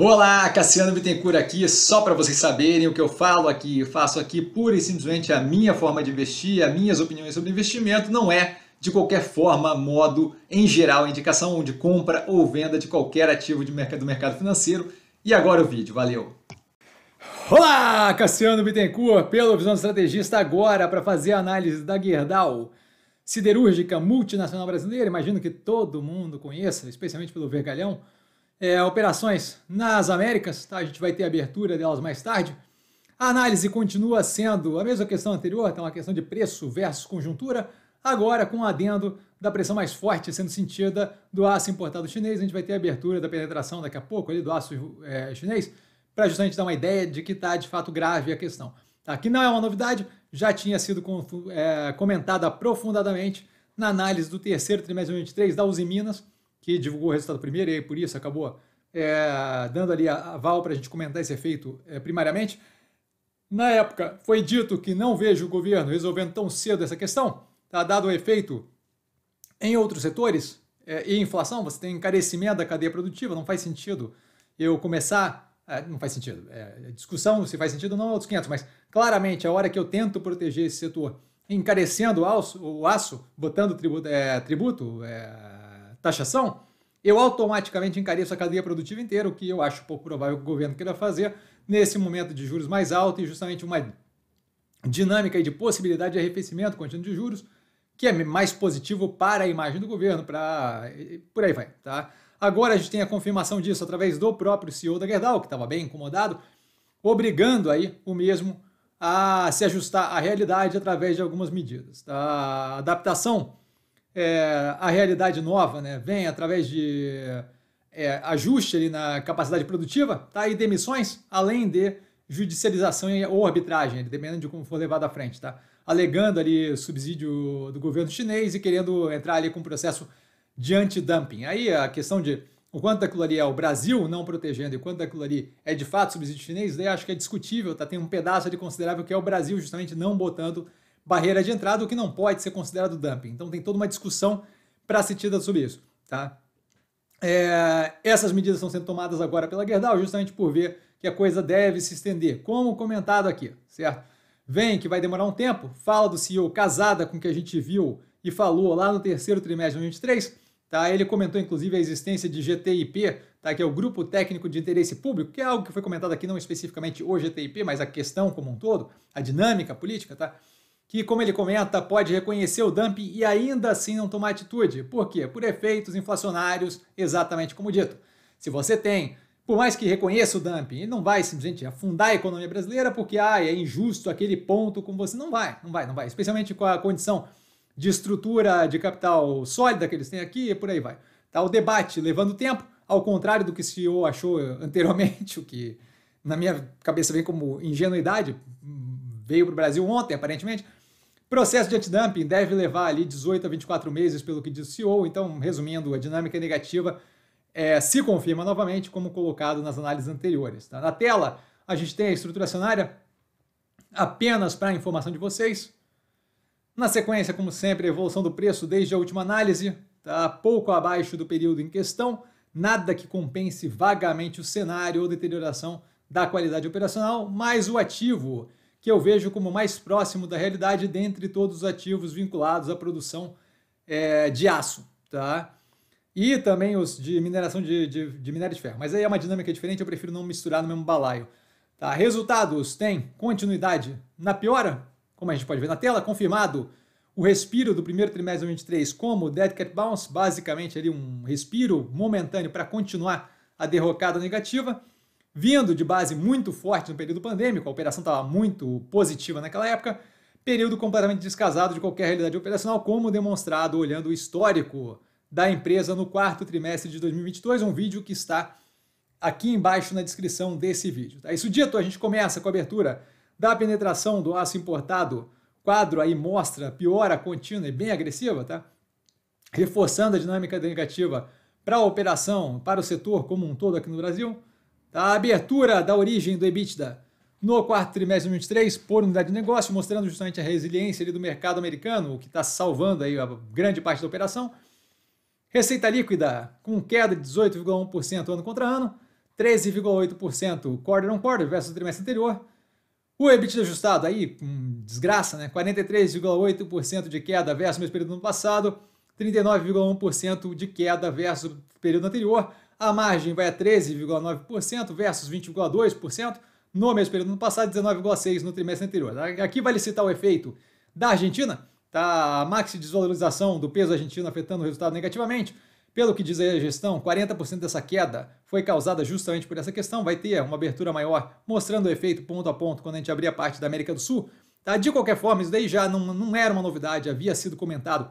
Olá, Cassiano Bittencourt aqui, só para vocês saberem o que eu falo aqui, eu faço aqui pura e simplesmente a minha forma de investir, as minhas opiniões sobre investimento, não é de qualquer forma, modo, em geral, indicação de compra ou venda de qualquer ativo de mercado, do mercado financeiro. E agora o vídeo, valeu! Olá, Cassiano Bittencourt, pela Visão do Estrategista agora para fazer a análise da Gerdau, siderúrgica multinacional brasileira, imagino que todo mundo conheça, especialmente pelo vergalhão, é, operações nas Américas, tá? a gente vai ter abertura delas mais tarde. A análise continua sendo a mesma questão anterior, então uma questão de preço versus conjuntura, agora com o adendo da pressão mais forte sendo sentida do aço importado chinês, a gente vai ter a abertura da penetração daqui a pouco ali do aço é, chinês, para justamente dar uma ideia de que está de fato grave a questão. Aqui não é uma novidade, já tinha sido é, comentada aprofundadamente na análise do terceiro trimestre de 2023 da Uzi Minas, que divulgou o resultado primeiro e por isso acabou é, dando ali aval para a gente comentar esse efeito é, primariamente. Na época, foi dito que não vejo o governo resolvendo tão cedo essa questão, tá? dado o efeito em outros setores é, e inflação, você tem encarecimento da cadeia produtiva, não faz sentido eu começar. É, não faz sentido. É, é discussão se faz sentido ou não é outros 500, mas claramente a hora que eu tento proteger esse setor encarecendo o aço, o botando tributo, tributo taxação, eu automaticamente encareço a cadeia produtiva inteira, o que eu acho pouco provável que o governo queira fazer nesse momento de juros mais altos e justamente uma dinâmica de possibilidade de arrefecimento contínuo de juros, que é mais positivo para a imagem do governo, para por aí vai, tá? Agora a gente tem a confirmação disso através do próprio CEO da Gerdau, que estava bem incomodado, obrigando aí o mesmo a se ajustar à realidade através de algumas medidas. Tá? A adaptação é, a realidade nova, né? Vem através de é, ajuste ali na capacidade produtiva, tá? E demissões, além de judicialização ou arbitragem, dependendo de como for levado à frente, tá? Alegando ali subsídio do governo chinês e querendo entrar ali com um processo de antidumping. Aí a questão de o quanto daquilo ali é o Brasil não protegendo e o quanto daquilo ali é de fato subsídio chinês, daí acho que é discutível, tá? Tem um pedaço ali considerável que é o Brasil justamente não botando barreira de entrada, o que não pode ser considerado dumping. Então tem toda uma discussão para ser tida sobre isso. Tá? É, essas medidas estão sendo tomadas agora pela Gerdau, justamente por ver que a coisa deve se estender, como comentado aqui, certo? Vem que vai demorar um tempo, fala do CEO casada com o que a gente viu e falou lá no terceiro trimestre de 2023, tá? Ele comentou inclusive a existência de GTIP, tá? Que é o Grupo Técnico de Interesse Público, que é algo que foi comentado aqui não especificamente o GTIP, mas a questão como um todo, a dinâmica política, tá? que, como ele comenta, pode reconhecer o dump e ainda assim não tomar atitude. Por quê? Por efeitos inflacionários, exatamente como dito. Se você tem, por mais que reconheça o dump, ele não vai simplesmente afundar a economia brasileira porque ah, é injusto aquele ponto com você. Não vai, não vai, não vai. Especialmente com a condição de estrutura de capital sólida que eles têm aqui e por aí vai. Tá o debate levando tempo, ao contrário do que o CEO achou anteriormente, o que na minha cabeça vem como ingenuidade, hum, veio para o Brasil ontem, aparentemente Processo de antidumping deve levar ali 18 a 24 meses, pelo que diz o CEO. Então, resumindo, a dinâmica é negativa é, se confirma novamente, como colocado nas análises anteriores. Tá? Na tela, a gente tem a estrutura acionária, apenas para informação de vocês. Na sequência, como sempre, a evolução do preço desde a última análise, tá pouco abaixo do período em questão, nada que compense vagamente o cenário ou deterioração da qualidade operacional, mas o ativo que eu vejo como mais próximo da realidade dentre todos os ativos vinculados à produção é, de aço, tá? E também os de mineração de, de, de minério de ferro. Mas aí é uma dinâmica diferente, eu prefiro não misturar no mesmo balaio. Tá? Resultados: tem continuidade na piora, como a gente pode ver na tela, confirmado o respiro do primeiro trimestre de 2023 como Dead Cat Bounce, basicamente ali um respiro momentâneo para continuar a derrocada negativa vindo de base muito forte no período pandêmico, a operação estava muito positiva naquela época, período completamente descasado de qualquer realidade operacional, como demonstrado olhando o histórico da empresa no quarto trimestre de 2022, um vídeo que está aqui embaixo na descrição desse vídeo. Tá? Isso dito, a gente começa com a abertura da penetração do aço importado, quadro aí mostra piora contínua e bem agressiva, tá? reforçando a dinâmica negativa para a operação, para o setor como um todo aqui no Brasil. A abertura da origem do EBITDA no quarto trimestre de 2023 por unidade de negócio, mostrando justamente a resiliência do mercado americano, o que está salvando aí a grande parte da operação. Receita líquida com queda de 18,1% ano contra ano, 13,8% quarter on quarter versus o trimestre anterior. O EBITDA ajustado aí, hum, desgraça, né? 43,8% de queda versus o mesmo período do ano passado, 39,1% de queda versus o período anterior a margem vai a 13,9% versus 20,2% no mesmo período no passado, 19,6% no trimestre anterior. Aqui vale citar o efeito da Argentina, tá? a maxi desvalorização do peso argentino afetando o resultado negativamente. Pelo que diz a gestão, 40% dessa queda foi causada justamente por essa questão. Vai ter uma abertura maior mostrando o efeito ponto a ponto quando a gente abrir a parte da América do Sul. Tá? De qualquer forma, isso daí já não, não era uma novidade, havia sido comentado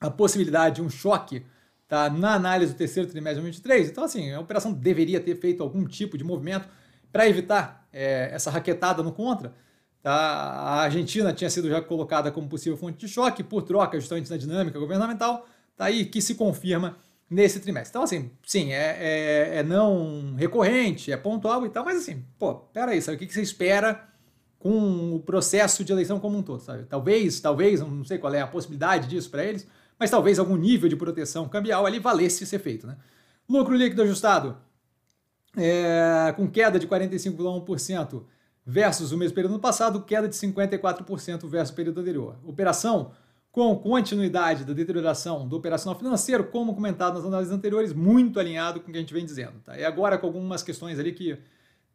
a possibilidade de um choque tá? na análise do terceiro trimestre de 2023. Então, assim, a operação deveria ter feito algum tipo de movimento para evitar é, essa raquetada no contra. Tá? A Argentina tinha sido já colocada como possível fonte de choque por troca justamente na dinâmica governamental, tá aí que se confirma nesse trimestre. Então, assim, sim, é, é, é não recorrente, é pontual e tal, mas assim, pô, peraí, sabe, o que, que você espera com o processo de eleição como um todo, sabe? Talvez, talvez, não sei qual é a possibilidade disso para eles, mas talvez algum nível de proteção cambial ali valesse ser feito. Né? Lucro líquido ajustado é, com queda de 45,1% versus o mesmo período no passado, queda de 54% versus o período anterior. Operação com continuidade da deterioração do operacional financeiro, como comentado nas análises anteriores, muito alinhado com o que a gente vem dizendo. Tá? E agora com algumas questões ali que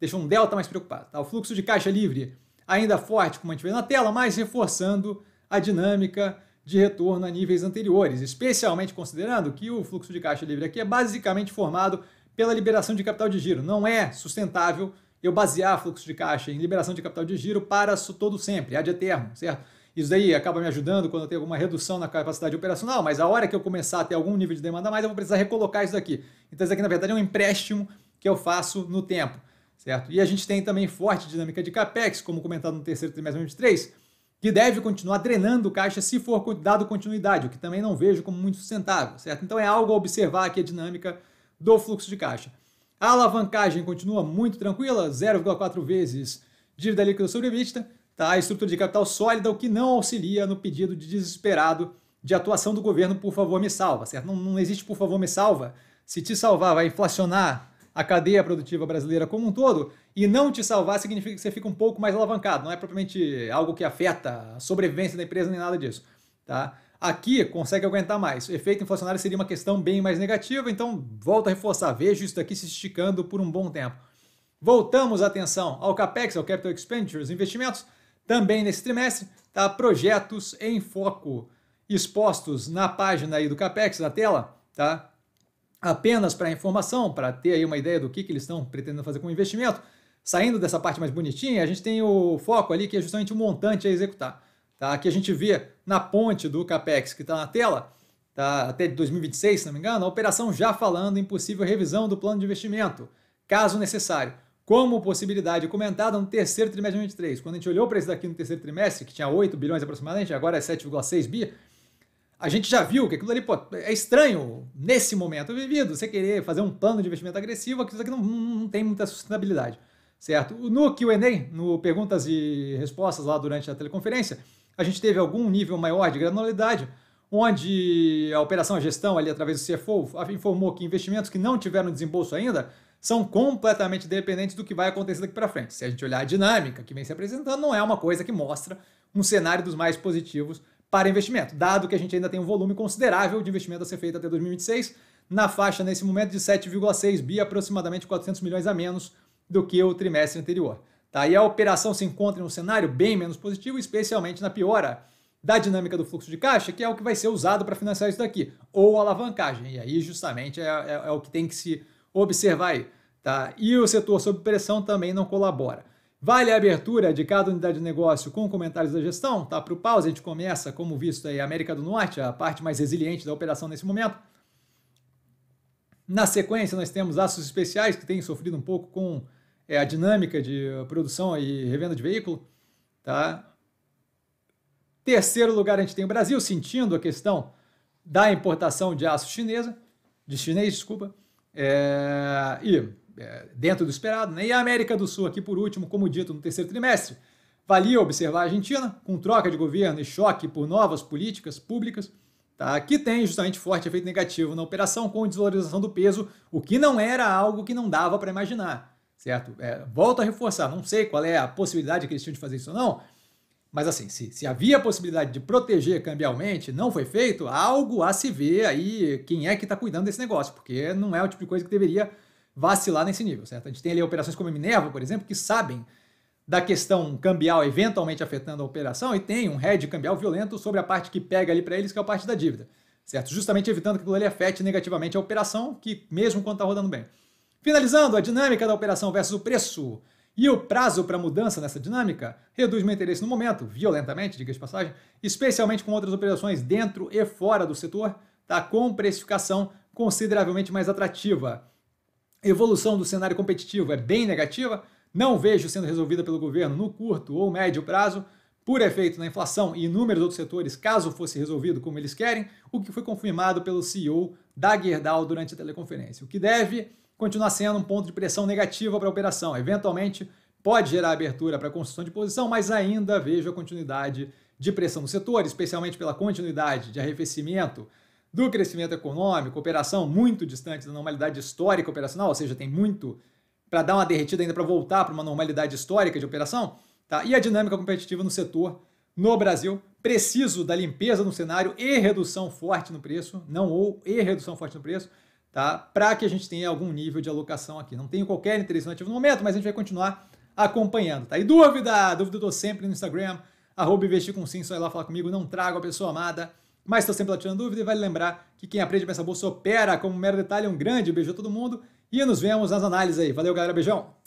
deixam um delta mais preocupado. Tá? O fluxo de caixa livre ainda forte, como a gente vê na tela, mas reforçando a dinâmica de retorno a níveis anteriores, especialmente considerando que o fluxo de caixa livre aqui é basicamente formado pela liberação de capital de giro. Não é sustentável eu basear fluxo de caixa em liberação de capital de giro para todo sempre, ad eterno, certo? Isso daí acaba me ajudando quando eu tenho alguma redução na capacidade operacional, mas a hora que eu começar a ter algum nível de demanda a mais, eu vou precisar recolocar isso daqui. Então, isso aqui, na verdade, é um empréstimo que eu faço no tempo, certo? E a gente tem também forte dinâmica de capex, como comentado no terceiro trimestre de 2023, que deve continuar drenando caixa se for dado continuidade, o que também não vejo como muito sustentável, certo? Então é algo a observar aqui a dinâmica do fluxo de caixa. A alavancagem continua muito tranquila, 0,4 vezes dívida líquida sobre vista. tá? a estrutura de capital sólida, o que não auxilia no pedido de desesperado de atuação do governo, por favor, me salva, certo? Não, não existe por favor, me salva. Se te salvar, vai inflacionar a cadeia produtiva brasileira como um todo, e não te salvar significa que você fica um pouco mais alavancado, não é propriamente algo que afeta a sobrevivência da empresa nem nada disso. Tá? Aqui consegue aguentar mais. O efeito inflacionário seria uma questão bem mais negativa, então volta a reforçar. Vejo isso daqui se esticando por um bom tempo. Voltamos a atenção ao CAPEX, ao Capital Expenditures, investimentos, também nesse trimestre, tá? projetos em foco expostos na página aí do CAPEX, na tela, tá? apenas para informação, para ter aí uma ideia do que, que eles estão pretendendo fazer com o investimento. Saindo dessa parte mais bonitinha, a gente tem o foco ali, que é justamente o montante a executar. Tá? Aqui a gente vê na ponte do CAPEX que está na tela, tá? até 2026, se não me engano, a operação já falando em possível revisão do plano de investimento, caso necessário como possibilidade comentada no terceiro trimestre de 2023. Quando a gente olhou para isso daqui no terceiro trimestre, que tinha 8 bilhões aproximadamente, agora é 7,6 bi, a gente já viu que aquilo ali pô, é estranho nesse momento vivido. Você querer fazer um plano de investimento agressivo, aquilo aqui não, não tem muita sustentabilidade certo? No Q&A, no perguntas e respostas lá durante a teleconferência, a gente teve algum nível maior de granularidade, onde a operação, a gestão ali através do CFO informou que investimentos que não tiveram desembolso ainda são completamente dependentes do que vai acontecer daqui para frente. Se a gente olhar a dinâmica que vem se apresentando, não é uma coisa que mostra um cenário dos mais positivos para investimento, dado que a gente ainda tem um volume considerável de investimento a ser feito até 2026, na faixa nesse momento de 7,6 bi, aproximadamente 400 milhões a menos do que o trimestre anterior. Tá? E a operação se encontra em um cenário bem menos positivo, especialmente na piora da dinâmica do fluxo de caixa, que é o que vai ser usado para financiar isso daqui, ou alavancagem. E aí, justamente, é, é, é o que tem que se observar aí. Tá? E o setor sob pressão também não colabora. Vale a abertura de cada unidade de negócio com comentários da gestão? Tá? Para o pause, a gente começa, como visto aí, América do Norte, a parte mais resiliente da operação nesse momento. Na sequência, nós temos aços especiais que têm sofrido um pouco com é, a dinâmica de produção e revenda de veículo. Tá? Terceiro lugar, a gente tem o Brasil sentindo a questão da importação de aço chinesa, de chinês, desculpa, é, e é, dentro do esperado. Né? E a América do Sul, aqui por último, como dito no terceiro trimestre, valia observar a Argentina, com troca de governo e choque por novas políticas públicas, tá? que tem justamente forte efeito negativo na operação com desvalorização do peso, o que não era algo que não dava para imaginar certo? É, volto a reforçar, não sei qual é a possibilidade que eles tinham de fazer isso ou não, mas assim, se, se havia possibilidade de proteger cambialmente, não foi feito, algo a se ver aí quem é que está cuidando desse negócio, porque não é o tipo de coisa que deveria vacilar nesse nível, certo? A gente tem ali operações como a Minerva, por exemplo, que sabem da questão cambial eventualmente afetando a operação e tem um hedge cambial violento sobre a parte que pega ali para eles, que é a parte da dívida, certo? Justamente evitando que aquilo ali afete negativamente a operação, que mesmo quando está rodando bem. Finalizando, a dinâmica da operação versus o preço e o prazo para mudança nessa dinâmica reduz meu interesse no momento, violentamente, diga de passagem, especialmente com outras operações dentro e fora do setor, tá? com precificação consideravelmente mais atrativa. Evolução do cenário competitivo é bem negativa, não vejo sendo resolvida pelo governo no curto ou médio prazo, por efeito na inflação e inúmeros outros setores, caso fosse resolvido como eles querem, o que foi confirmado pelo CEO da Gerdau durante a teleconferência. O que deve continua sendo um ponto de pressão negativa para a operação. Eventualmente, pode gerar abertura para construção de posição, mas ainda vejo a continuidade de pressão no setor, especialmente pela continuidade de arrefecimento do crescimento econômico, operação muito distante da normalidade histórica operacional, ou seja, tem muito para dar uma derretida ainda para voltar para uma normalidade histórica de operação, tá? E a dinâmica competitiva no setor no Brasil, preciso da limpeza no cenário e redução forte no preço, não ou e redução forte no preço, tá? para que a gente tenha algum nível de alocação aqui. Não tenho qualquer interesse no ativo no momento, mas a gente vai continuar acompanhando. Tá? E dúvida? Dúvida eu estou sempre no Instagram, arroba investir com sim, só ir lá falar comigo, não trago a pessoa amada, mas estou sempre lá tirando dúvida e vale lembrar que quem aprende essa bolsa opera como um mero detalhe, um grande beijo a todo mundo e nos vemos nas análises aí. Valeu, galera, beijão!